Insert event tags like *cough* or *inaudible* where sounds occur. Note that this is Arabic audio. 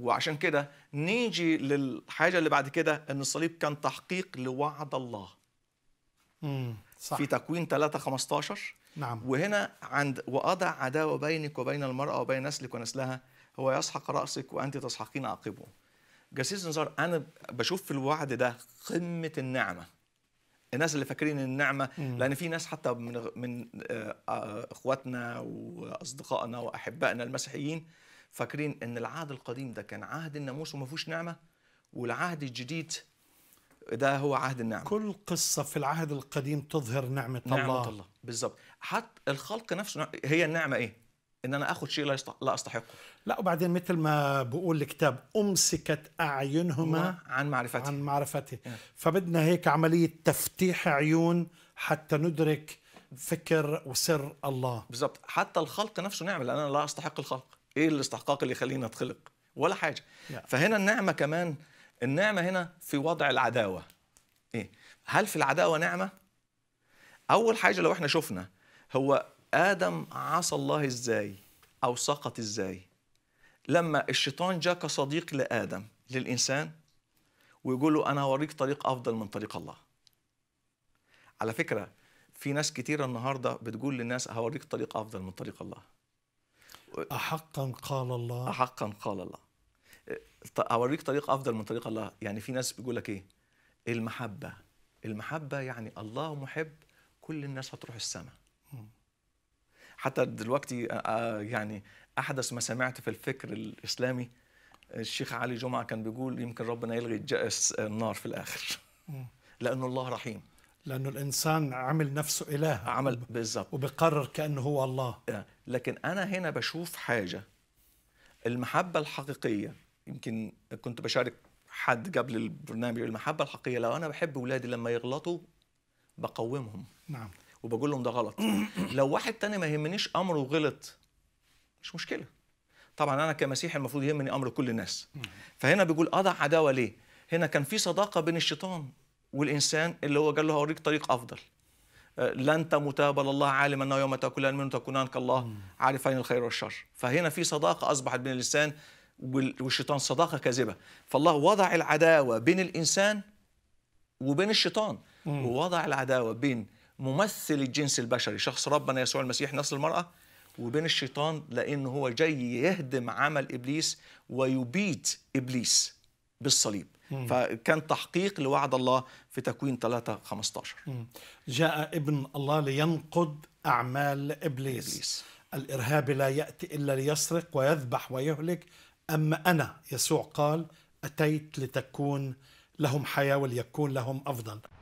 وعشان كده نيجي للحاجه اللي بعد كده ان الصليب كان تحقيق لوعد الله امم صح في تكوين 3 15 نعم وهنا عند واضع عداوه بينك وبين المراه وبين نسلك ونسلها هو يسحق راسك وانت تسحقين عقبه جسيس نزار انا بشوف في الوعد ده قمه النعمه الناس اللي فاكرين النعمه مم. لان في ناس حتى من من آه، آه، اخواتنا واصدقائنا واحبائنا المسيحيين فاكرين ان العهد القديم ده كان عهد الناموس وما فيهوش نعمه والعهد الجديد ده هو عهد النعمه كل قصه في العهد القديم تظهر نعمه, نعمة الله نعمه الله بالظبط حتى الخلق نفسه هي النعمه ايه ان انا اخد شيء لا استحقه لا وبعدين مثل ما بقول الكتاب امسكت اعينهما عن معرفته عن معرفته نعم. فبدنا هيك عمليه تفتيح عيون حتى ندرك فكر وسر الله بالظبط حتى الخلق نفسه نعمه لان انا لا استحق الخلق ايه الاستحقاق اللي يخليني اتخلق ولا حاجه لا. فهنا النعمه كمان النعمه هنا في وضع العداوه ايه هل في العداوه نعمه اول حاجه لو احنا شفنا هو ادم عصى الله ازاي او سقط ازاي لما الشيطان جاء كصديق لادم للانسان ويقول له انا هوريك طريق افضل من طريق الله على فكره في ناس كتيره النهارده بتقول للناس هوريك طريق افضل من طريق الله أحقا قال الله أحقا قال الله أوريك طريق أفضل من طريق الله يعني في ناس بيقول لك إيه المحبة المحبة يعني الله محب كل الناس هتروح السماء حتى دلوقتي يعني أحدث ما سمعت في الفكر الإسلامي الشيخ علي جمعة كان بيقول يمكن ربنا يلغي النار في الآخر لأن الله رحيم لأنه الإنسان عمل نفسه إله عمل بالظبط وبقرر كأنه هو الله آه، لكن أنا هنا بشوف حاجة المحبة الحقيقية يمكن كنت بشارك حد قبل البرنامج المحبة الحقيقية لو أنا بحب أولادي لما يغلطوا بقومهم نعم وبقول لهم ده غلط *clears throat* لو واحد تاني ما يهمنيش أمره غلط مش مشكلة طبعا أنا كمسيحي المفروض يهمني أمر كل الناس فهنا بيقول أضع عداوة ليه هنا كان في صداقة بين الشيطان والإنسان اللي هو قال له هوريك طريق أفضل أه، لن تموتا بل الله عالم أنه يوم تأكلان منه تكونان كالله عارفين الخير والشر فهنا في صداقة أصبحت بين الإنسان والشيطان صداقة كاذبة فالله وضع العداوة بين الإنسان وبين الشيطان مم. ووضع العداوة بين ممثل الجنس البشري شخص ربنا يسوع المسيح نسل المرأة وبين الشيطان لأنه هو جاي يهدم عمل إبليس ويبيد إبليس بالصليب فكان تحقيق لوعد الله في تكوين 3 15 جاء ابن الله لينقض أعمال إبليس, إبليس. الإرهاب لا يأتي إلا ليسرق ويذبح ويهلك أما أنا يسوع قال أتيت لتكون لهم حياة وليكون لهم أفضل